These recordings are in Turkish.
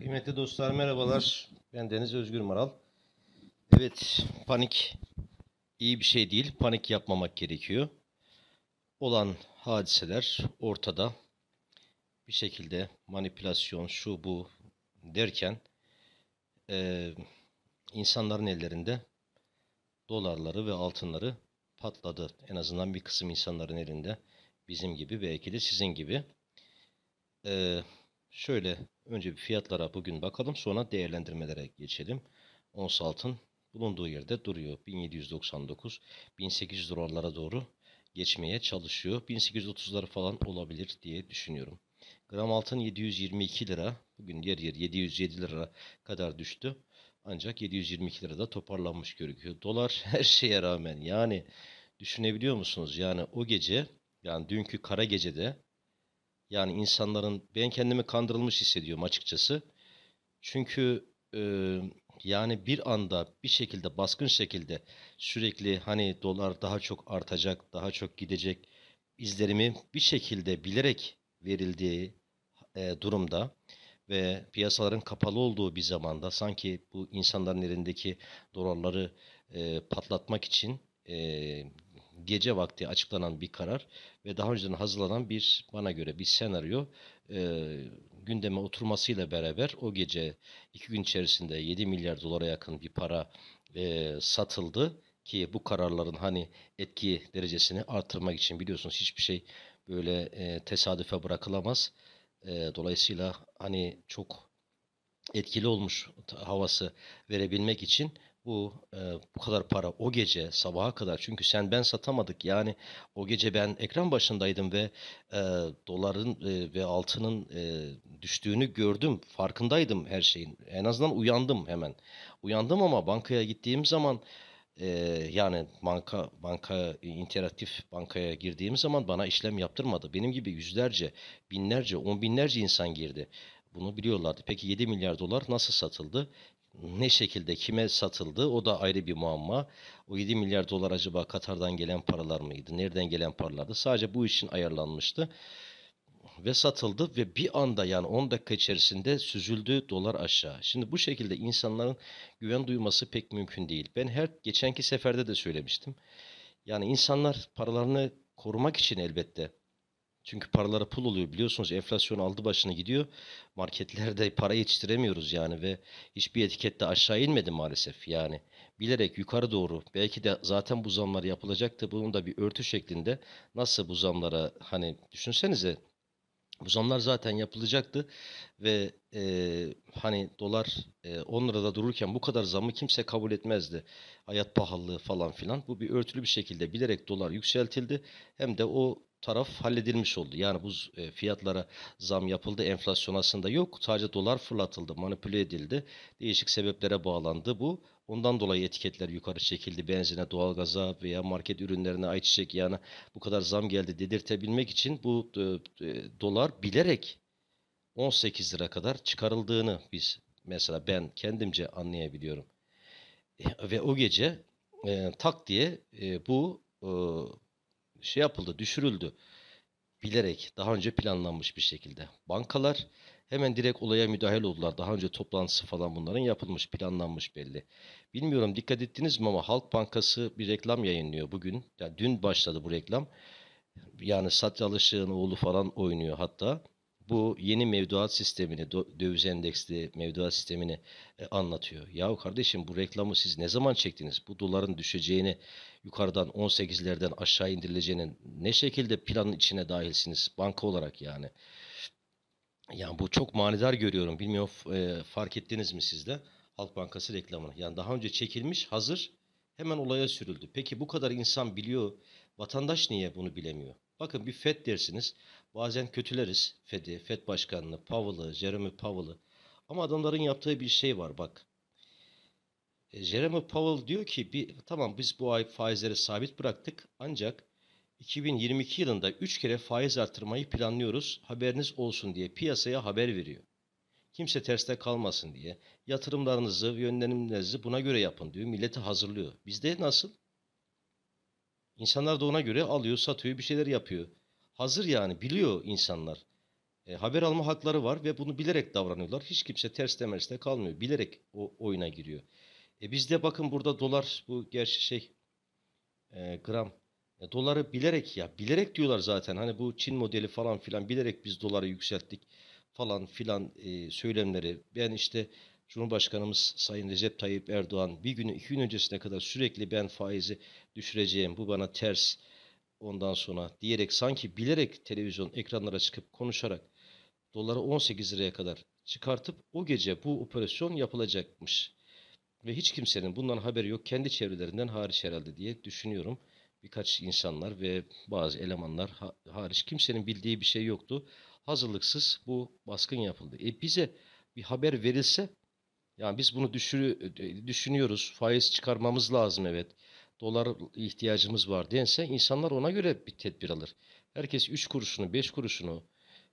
Kıymetli dostlar merhabalar. Ben Deniz Özgür Maral. Evet panik iyi bir şey değil. Panik yapmamak gerekiyor. Olan hadiseler ortada. Bir şekilde manipülasyon şu bu derken e, insanların ellerinde dolarları ve altınları patladı. En azından bir kısım insanların elinde. Bizim gibi belki de sizin gibi. Eee Şöyle önce fiyatlara bugün bakalım sonra değerlendirmelere geçelim. Ons altın bulunduğu yerde duruyor. 1799, 1800 dolarlara doğru geçmeye çalışıyor. 1830'lar falan olabilir diye düşünüyorum. Gram altın 722 lira. Bugün yer yer 707 lira kadar düştü. Ancak 722 lirada toparlanmış görünüyor. Dolar her şeye rağmen yani düşünebiliyor musunuz? Yani o gece yani dünkü kara gecede yani insanların ben kendimi kandırılmış hissediyorum açıkçası. Çünkü e, yani bir anda bir şekilde baskın şekilde sürekli hani dolar daha çok artacak, daha çok gidecek izlerimi bir şekilde bilerek verildiği e, durumda ve piyasaların kapalı olduğu bir zamanda sanki bu insanların elindeki dolarları e, patlatmak için e, gece vakti açıklanan bir karar ve daha önceden hazırlanan bir bana göre bir senaryo e, gündeme oturmasıyla beraber o gece iki gün içerisinde 7 milyar dolara yakın bir para e, satıldı ki bu kararların hani etki derecesini artırmak için biliyorsunuz hiçbir şey böyle e, tesadüfe bırakılamaz. E, dolayısıyla hani çok etkili olmuş havası verebilmek için bu e, bu kadar para o gece sabaha kadar çünkü sen ben satamadık yani o gece ben ekran başındaydım ve e, doların e, ve altının e, düştüğünü gördüm farkındaydım her şeyin en azından uyandım hemen uyandım ama bankaya gittiğim zaman e, yani banka banka e, interaktif bankaya girdiğim zaman bana işlem yaptırmadı benim gibi yüzlerce binlerce on binlerce insan girdi bunu biliyorlardı. Peki 7 milyar dolar nasıl satıldı? ne şekilde kime satıldı o da ayrı bir muamma. O 7 milyar dolar acaba Katar'dan gelen paralar mıydı? Nereden gelen paralardı? Sadece bu için ayarlanmıştı. Ve satıldı ve bir anda yani 10 dakika içerisinde süzüldü dolar aşağı. Şimdi bu şekilde insanların güven duyması pek mümkün değil. Ben her geçenki seferde de söylemiştim. Yani insanlar paralarını korumak için elbette çünkü paralara pul oluyor biliyorsunuz enflasyon aldı başını gidiyor. Marketlerde para yetiştiremiyoruz yani ve hiçbir etikette aşağı inmedi maalesef. Yani bilerek yukarı doğru belki de zaten bu zamlar yapılacaktı. Bunun da bir örtü şeklinde nasıl bu zamlara hani düşünsenize bu zamlar zaten yapılacaktı ve e, hani dolar e, 10 lirada dururken bu kadar zamı kimse kabul etmezdi. Hayat pahalılığı falan filan. Bu bir örtülü bir şekilde bilerek dolar yükseltildi. Hem de o taraf halledilmiş oldu. Yani bu e, fiyatlara zam yapıldı. Enflasyon aslında yok. Sadece dolar fırlatıldı, manipüle edildi. Değişik sebeplere bağlandı bu. Ondan dolayı etiketler yukarı çekildi. Benzine, doğalgaza veya market ürünlerine, ayçiçek yağına bu kadar zam geldi dedirtebilmek için bu e, e, dolar bilerek 18 lira kadar çıkarıldığını biz mesela ben kendimce anlayabiliyorum. ve o gece e, tak diye e, bu e, şey yapıldı, düşürüldü. Bilerek, daha önce planlanmış bir şekilde. Bankalar hemen direkt olaya müdahil oldular. Daha önce toplantısı falan bunların yapılmış, planlanmış belli. Bilmiyorum dikkat ettiniz mi ama Halk Bankası bir reklam yayınlıyor bugün. Yani dün başladı bu reklam. Yani Satyalı Işık'ın oğlu falan oynuyor hatta bu yeni mevduat sistemini, döviz endeksli mevduat sistemini e, anlatıyor. Yahu kardeşim bu reklamı siz ne zaman çektiniz? Bu doların düşeceğini, yukarıdan 18'lerden aşağı indirileceğini ne şekilde planın içine dahilsiniz banka olarak yani? Yani bu çok manidar görüyorum. Bilmiyorum e, fark ettiniz mi siz de Halk Bankası reklamını. Yani daha önce çekilmiş, hazır, hemen olaya sürüldü. Peki bu kadar insan biliyor, vatandaş niye bunu bilemiyor? Bakın bir FED dersiniz. Bazen kötüleriz FED'i, FED başkanını, Powell'ı, Jeremy Powell'ı. Ama adamların yaptığı bir şey var bak. E, Jeremy Powell diyor ki bir, tamam biz bu ay faizleri sabit bıraktık ancak 2022 yılında 3 kere faiz artırmayı planlıyoruz haberiniz olsun diye piyasaya haber veriyor. Kimse terste kalmasın diye yatırımlarınızı, yönlenimlerinizi buna göre yapın diyor. Milleti hazırlıyor. Bizde nasıl? İnsanlar da ona göre alıyor, satıyor, bir şeyler yapıyor. Hazır yani biliyor insanlar. E, haber alma hakları var ve bunu bilerek davranıyorlar. Hiç kimse ters temerste kalmıyor. Bilerek o oyuna giriyor. E bizde bakın burada dolar bu gerçi şey e, gram. E, doları bilerek ya bilerek diyorlar zaten. Hani bu Çin modeli falan filan bilerek biz doları yükselttik falan filan e, söylemleri. Ben işte Cumhurbaşkanımız Sayın Recep Tayyip Erdoğan bir günü iki gün öncesine kadar sürekli ben faizi düşüreceğim bu bana ters ondan sonra diyerek sanki bilerek televizyon ekranlara çıkıp konuşarak doları 18 liraya kadar çıkartıp o gece bu operasyon yapılacakmış. Ve hiç kimsenin bundan haberi yok kendi çevrelerinden hariç herhalde diye düşünüyorum. Birkaç insanlar ve bazı elemanlar hariç kimsenin bildiği bir şey yoktu. Hazırlıksız bu baskın yapıldı. E bize bir haber verilse yani biz bunu düşürü, e, düşünüyoruz. Faiz çıkarmamız lazım evet. Dolar ihtiyacımız var diyense insanlar ona göre bir tedbir alır. Herkes 3 kuruşunu 5 kuruşunu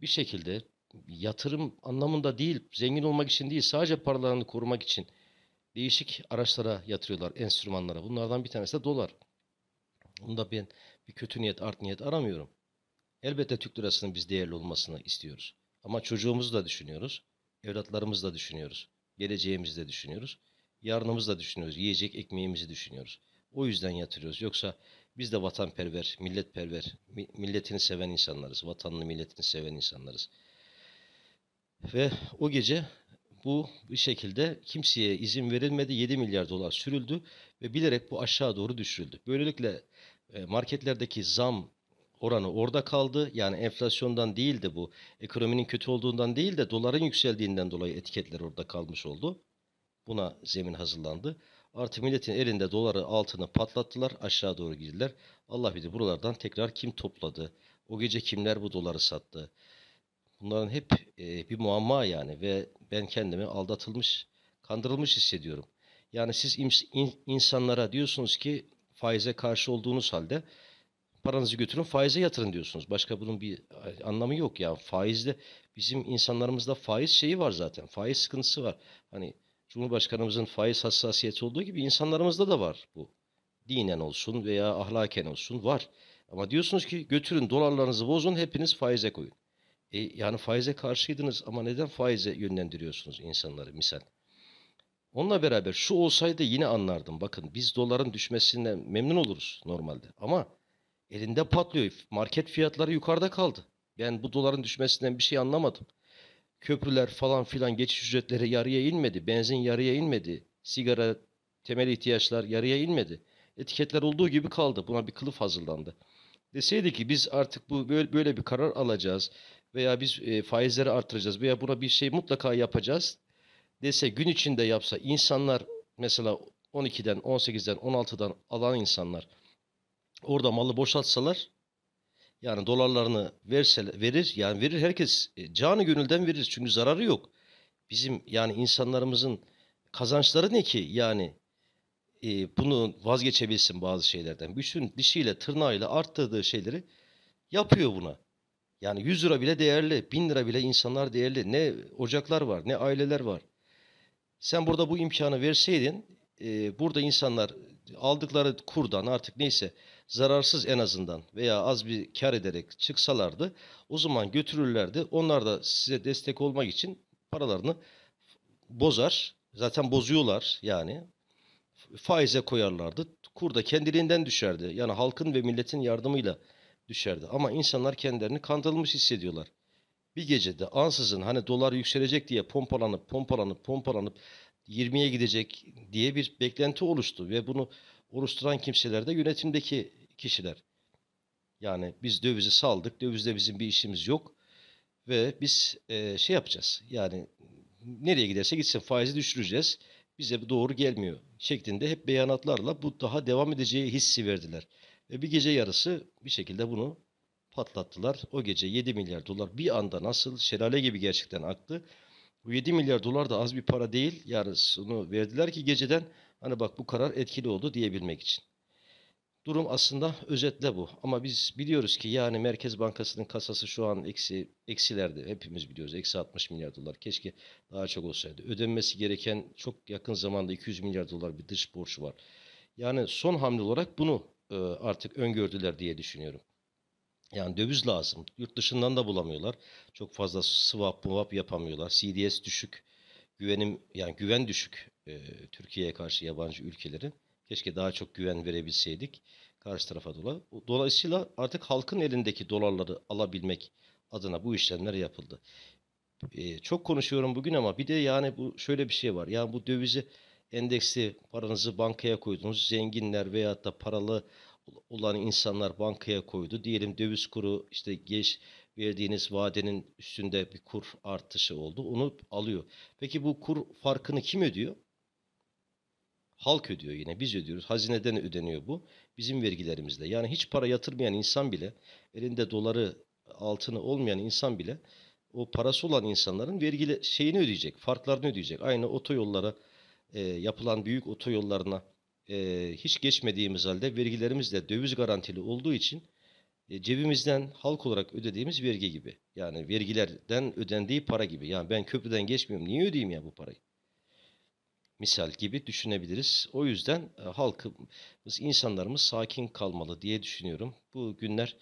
bir şekilde yatırım anlamında değil, zengin olmak için değil, sadece paralarını korumak için değişik araçlara yatırıyorlar, enstrümanlara. Bunlardan bir tanesi de dolar. Bunda ben bir kötü niyet, art niyet aramıyorum. Elbette Türk lirasının biz değerli olmasını istiyoruz. Ama çocuğumuzu da düşünüyoruz, evlatlarımızı da düşünüyoruz. Geleceğimizi de düşünüyoruz. Yarınımızı da düşünüyoruz. Yiyecek ekmeğimizi düşünüyoruz. O yüzden yatırıyoruz. Yoksa biz de vatanperver, milletperver, milletini seven insanlarız. Vatanını, milletini seven insanlarız. Ve o gece bu bir şekilde kimseye izin verilmedi. 7 milyar dolar sürüldü ve bilerek bu aşağı doğru düşürüldü. Böylelikle e, marketlerdeki zam oranı orada kaldı. Yani enflasyondan değil de bu ekonominin kötü olduğundan değil de doların yükseldiğinden dolayı etiketler orada kalmış oldu. Buna zemin hazırlandı. Artı milletin elinde doları altını patlattılar aşağı doğru girdiler. Allah bilir buralardan tekrar kim topladı? O gece kimler bu doları sattı? Bunların hep e, bir muamma yani ve ben kendimi aldatılmış, kandırılmış hissediyorum. Yani siz insanlara diyorsunuz ki faize karşı olduğunuz halde paranızı götürün faize yatırın diyorsunuz. Başka bunun bir anlamı yok yani faizde bizim insanlarımızda faiz şeyi var zaten. Faiz sıkıntısı var. Hani Cumhurbaşkanımızın faiz hassasiyeti olduğu gibi insanlarımızda da var bu. Dinen olsun veya ahlaken olsun var. Ama diyorsunuz ki götürün dolarlarınızı bozun hepiniz faize koyun. E, yani faize karşıydınız ama neden faize yönlendiriyorsunuz insanları misal? Onunla beraber şu olsaydı yine anlardım. Bakın biz doların düşmesinden memnun oluruz normalde. Ama elinde patlıyor. Market fiyatları yukarıda kaldı. Yani bu doların düşmesinden bir şey anlamadım. Köprüler falan filan geçiş ücretleri yarıya inmedi. Benzin yarıya inmedi. Sigara, temel ihtiyaçlar yarıya inmedi. Etiketler olduğu gibi kaldı. Buna bir kılıf hazırlandı. Deseydi ki biz artık bu böyle, bir karar alacağız veya biz e, faizleri artıracağız veya buna bir şey mutlaka yapacağız dese gün içinde yapsa insanlar mesela 12'den 18'den 16'dan alan insanlar orada malı boşaltsalar yani dolarlarını verse, verir yani verir herkes e, canı gönülden verir çünkü zararı yok. Bizim yani insanlarımızın kazançları ne ki yani e, bunu vazgeçebilsin bazı şeylerden. Bütün dişiyle tırnağıyla arttırdığı şeyleri yapıyor buna. Yani 100 lira bile değerli, 1000 lira bile insanlar değerli. Ne ocaklar var, ne aileler var. Sen burada bu imkanı verseydin, e, burada insanlar aldıkları kurdan artık neyse zararsız en azından veya az bir kar ederek çıksalardı o zaman götürürlerdi. Onlar da size destek olmak için paralarını bozar. Zaten bozuyorlar yani. Faize koyarlardı. Kur da kendiliğinden düşerdi. Yani halkın ve milletin yardımıyla düşerdi. Ama insanlar kendilerini kandırılmış hissediyorlar. Bir gecede ansızın hani dolar yükselecek diye pompalanıp pompalanıp pompalanıp 20'ye gidecek diye bir beklenti oluştu ve bunu oluşturan kimseler de yönetimdeki kişiler. Yani biz dövizi saldık. Dövizde bizim bir işimiz yok. Ve biz e, şey yapacağız. Yani nereye giderse gitsin faizi düşüreceğiz. Bize bu doğru gelmiyor şeklinde hep beyanatlarla bu daha devam edeceği hissi verdiler. Ve bir gece yarısı bir şekilde bunu patlattılar. O gece 7 milyar dolar bir anda nasıl şelale gibi gerçekten aktı. Bu 7 milyar dolar da az bir para değil. Yani onu verdiler ki geceden hani bak bu karar etkili oldu diyebilmek için. Durum aslında özetle bu. Ama biz biliyoruz ki yani Merkez Bankası'nın kasası şu an eksi eksilerde. Hepimiz biliyoruz. Eksi 60 milyar dolar. Keşke daha çok olsaydı. Ödenmesi gereken çok yakın zamanda 200 milyar dolar bir dış borç var. Yani son hamle olarak bunu e, artık öngördüler diye düşünüyorum. Yani döviz lazım. Yurt dışından da bulamıyorlar. Çok fazla swap muap yapamıyorlar. CDS düşük. Güvenim yani güven düşük e, Türkiye'ye karşı yabancı ülkelerin. Keşke daha çok güven verebilseydik karşı tarafa dola. Dolayısıyla artık halkın elindeki dolarları alabilmek adına bu işlemler yapıldı. Ee, çok konuşuyorum bugün ama bir de yani bu şöyle bir şey var. Yani bu dövizi endeksi paranızı bankaya koydunuz. Zenginler veya da paralı olan insanlar bankaya koydu. Diyelim döviz kuru işte geç verdiğiniz vadenin üstünde bir kur artışı oldu. Onu alıyor. Peki bu kur farkını kim ödüyor? Halk ödüyor yine biz ödüyoruz. Hazineden ödeniyor bu. Bizim vergilerimizle. Yani hiç para yatırmayan insan bile elinde doları altını olmayan insan bile o parası olan insanların vergili şeyini ödeyecek. Farklarını ödeyecek. Aynı otoyollara e, yapılan büyük otoyollarına e, hiç geçmediğimiz halde vergilerimiz de döviz garantili olduğu için e, cebimizden halk olarak ödediğimiz vergi gibi. Yani vergilerden ödendiği para gibi. Yani ben köprüden geçmiyorum. Niye ödeyeyim ya bu parayı? misal gibi düşünebiliriz. O yüzden e, halkımız, insanlarımız sakin kalmalı diye düşünüyorum. Bu günler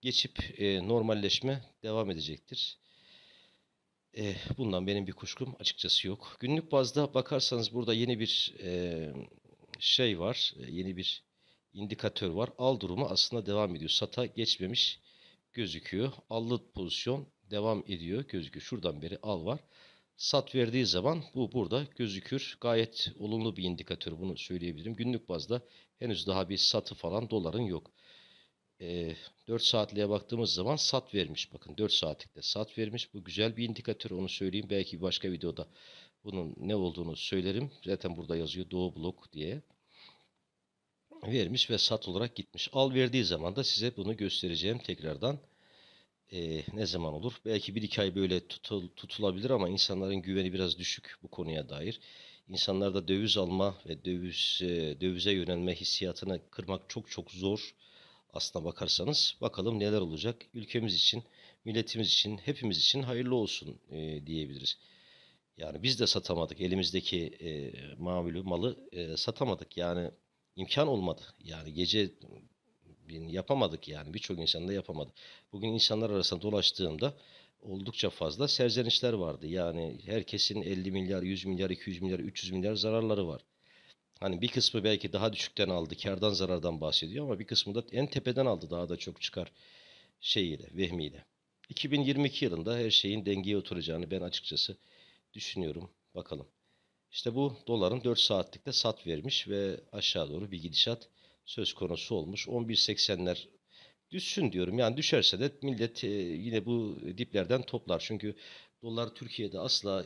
geçip e, normalleşme devam edecektir. E, bundan benim bir kuşkum açıkçası yok. Günlük bazda bakarsanız burada yeni bir şey var, yeni bir indikatör var. Al durumu aslında devam ediyor. Sata geçmemiş gözüküyor. Allı pozisyon devam ediyor gözüküyor. Şuradan beri al var. Sat verdiği zaman bu burada gözükür. Gayet olumlu bir indikatör bunu söyleyebilirim. Günlük bazda henüz daha bir satı falan doların yok. E, ee, 4 saatliğe baktığımız zaman sat vermiş. Bakın 4 saatlikte sat vermiş. Bu güzel bir indikatör onu söyleyeyim. Belki başka videoda bunun ne olduğunu söylerim. Zaten burada yazıyor Doğu Blok diye. Vermiş ve sat olarak gitmiş. Al verdiği zaman da size bunu göstereceğim tekrardan e, ne zaman olur? Belki bir iki ay böyle tutul, tutulabilir ama insanların güveni biraz düşük bu konuya dair. İnsanlarda döviz alma ve döviz e, dövize yönelme hissiyatını kırmak çok çok zor aslına bakarsanız. Bakalım neler olacak? Ülkemiz için, milletimiz için, hepimiz için hayırlı olsun e, diyebiliriz. Yani biz de satamadık. Elimizdeki e, mamülü malı e, satamadık. Yani imkan olmadı. Yani gece yapamadık yani. Birçok insan da yapamadı. Bugün insanlar arasında dolaştığımda oldukça fazla serzenişler vardı. Yani herkesin 50 milyar, 100 milyar, 200 milyar, 300 milyar zararları var. Hani bir kısmı belki daha düşükten aldı, kardan zarardan bahsediyor ama bir kısmı da en tepeden aldı daha da çok çıkar şeyiyle, vehmiyle. 2022 yılında her şeyin dengeye oturacağını ben açıkçası düşünüyorum. Bakalım. İşte bu doların 4 saatlikte sat vermiş ve aşağı doğru bir gidişat söz konusu olmuş. 11.80'ler düşsün diyorum. Yani düşerse de millet e, yine bu diplerden toplar. Çünkü dolar Türkiye'de asla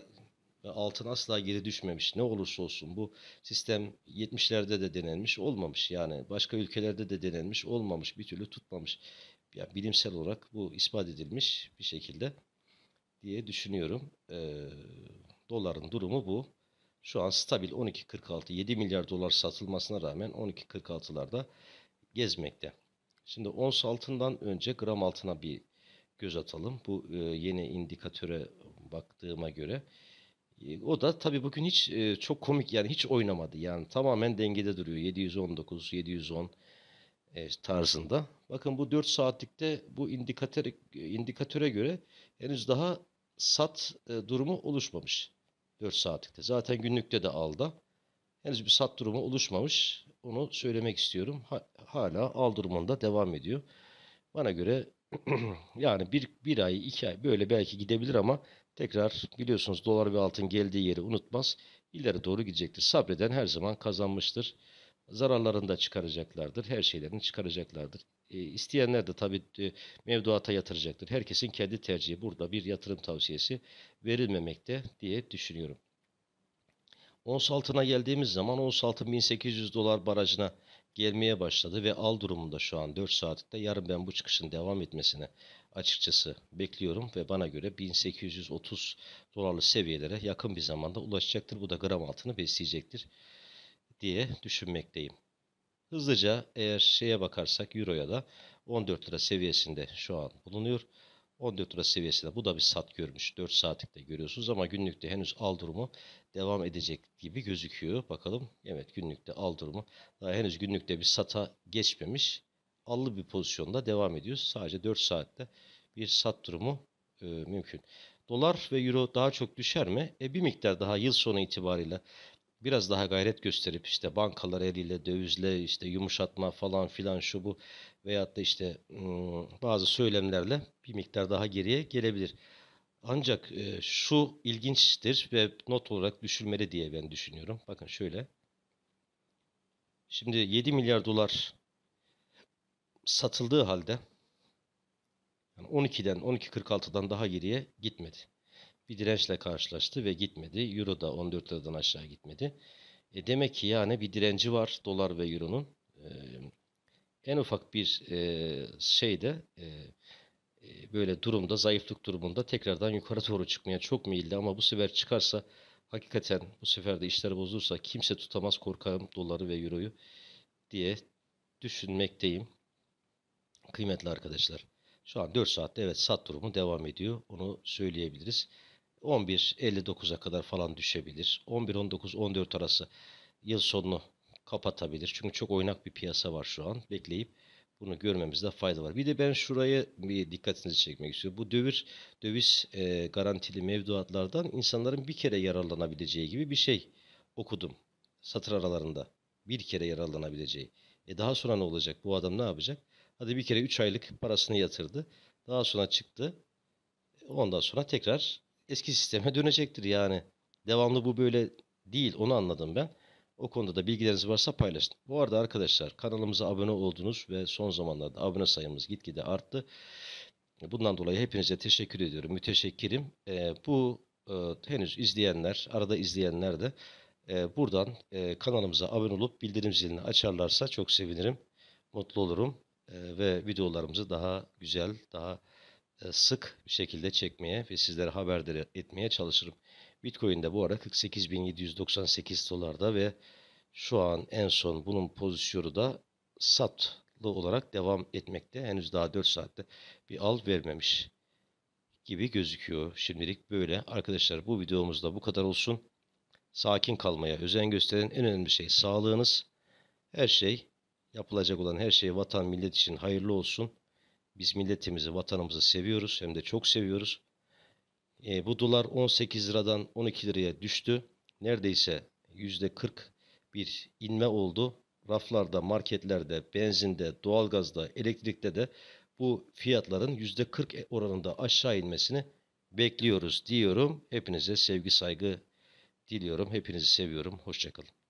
e, altın asla geri düşmemiş. Ne olursa olsun bu sistem 70'lerde de denenmiş olmamış. Yani başka ülkelerde de denenmiş olmamış. Bir türlü tutmamış. Yani bilimsel olarak bu ispat edilmiş bir şekilde diye düşünüyorum. E, doların durumu bu. Şu an stabil 12.46 7 milyar dolar satılmasına rağmen 12.46'larda gezmekte. Şimdi ons altından önce gram altına bir göz atalım. Bu e, yeni indikatöre baktığıma göre. E, o da tabi bugün hiç e, çok komik yani hiç oynamadı. Yani tamamen dengede duruyor. 719, 710 tarzında. Bakın bu 4 saatlikte bu indikatör indikatöre göre henüz daha sat durumu oluşmamış. 4 saatlikte. Zaten günlükte de alda. Henüz bir sat durumu oluşmamış. Onu söylemek istiyorum. hala al durumunda devam ediyor. Bana göre yani bir, bir ay, iki ay böyle belki gidebilir ama tekrar biliyorsunuz dolar ve altın geldiği yeri unutmaz. İleri doğru gidecektir. Sabreden her zaman kazanmıştır. Zararlarını da çıkaracaklardır. Her şeylerini çıkaracaklardır. E, isteyenler de tabii e, mevduata yatıracaktır. Herkesin kendi tercihi. Burada bir yatırım tavsiyesi verilmemekte diye düşünüyorum. Ons altına geldiğimiz zaman ons altın 1800 dolar barajına gelmeye başladı ve al durumunda şu an 4 saatte yarın ben bu çıkışın devam etmesine açıkçası bekliyorum ve bana göre 1830 dolarlı seviyelere yakın bir zamanda ulaşacaktır. Bu da gram altını besleyecektir diye düşünmekteyim. Hızlıca eğer şeye bakarsak Euro'ya da 14 lira seviyesinde şu an bulunuyor. 14 lira seviyesinde bu da bir sat görmüş. 4 saatlikte görüyorsunuz ama günlükte henüz al durumu devam edecek gibi gözüküyor. Bakalım evet günlükte al durumu daha henüz günlükte bir sata geçmemiş. Allı bir pozisyonda devam ediyoruz. Sadece 4 saatte bir sat durumu e, mümkün. Dolar ve euro daha çok düşer mi? E, bir miktar daha yıl sonu itibariyle biraz daha gayret gösterip işte bankalar eliyle dövizle işte yumuşatma falan filan şu bu veyahut da işte bazı söylemlerle bir miktar daha geriye gelebilir. Ancak şu ilginçtir ve not olarak düşülmeli diye ben düşünüyorum. Bakın şöyle. Şimdi 7 milyar dolar satıldığı halde yani 12'den 12.46'dan daha geriye gitmedi bir dirençle karşılaştı ve gitmedi. Euro da 14 liradan aşağı gitmedi. E demek ki yani bir direnci var dolar ve euronun. E, en ufak bir e, şeyde e, e, böyle durumda zayıflık durumunda tekrardan yukarı doğru çıkmaya çok meyilli ama bu sefer çıkarsa hakikaten bu sefer de işler bozulursa kimse tutamaz korkarım doları ve euroyu diye düşünmekteyim. Kıymetli arkadaşlar şu an 4 saatte evet sat durumu devam ediyor onu söyleyebiliriz. 11.59'a kadar falan düşebilir. 11-19-14 arası yıl sonunu kapatabilir. Çünkü çok oynak bir piyasa var şu an. Bekleyip bunu görmemizde fayda var. Bir de ben şuraya bir dikkatinizi çekmek istiyorum. Bu döviz döviz e, garantili mevduatlardan insanların bir kere yararlanabileceği gibi bir şey okudum. Satır aralarında bir kere yararlanabileceği. E daha sonra ne olacak? Bu adam ne yapacak? Hadi bir kere 3 aylık parasını yatırdı. Daha sonra çıktı. Ondan sonra tekrar eski sisteme dönecektir yani. Devamlı bu böyle değil onu anladım ben. O konuda da bilgileriniz varsa paylaşın. Bu arada arkadaşlar kanalımıza abone oldunuz ve son zamanlarda abone sayımız gitgide arttı. Bundan dolayı hepinize teşekkür ediyorum. Müteşekkirim. E, bu e, henüz izleyenler, arada izleyenler de e, buradan e, kanalımıza abone olup bildirim zilini açarlarsa çok sevinirim. Mutlu olurum. E, ve videolarımızı daha güzel, daha e, sık bir şekilde çekmeye ve sizlere haberdar etmeye çalışırım. Bitcoin de bu ara 48.798 dolarda ve şu an en son bunun pozisyonu da satlı olarak devam etmekte. Henüz daha 4 saatte bir al vermemiş gibi gözüküyor. Şimdilik böyle. Arkadaşlar bu videomuzda bu kadar olsun. Sakin kalmaya özen gösterin. En önemli şey sağlığınız. Her şey yapılacak olan her şey vatan millet için hayırlı olsun. Biz milletimizi, vatanımızı seviyoruz hem de çok seviyoruz. E, bu dolar 18 liradan 12 liraya düştü. Neredeyse %40 bir inme oldu. Raflarda, marketlerde, benzinde, doğalgazda, elektrikte de bu fiyatların %40 oranında aşağı inmesini bekliyoruz diyorum. Hepinize sevgi saygı diliyorum. Hepinizi seviyorum. Hoşçakalın.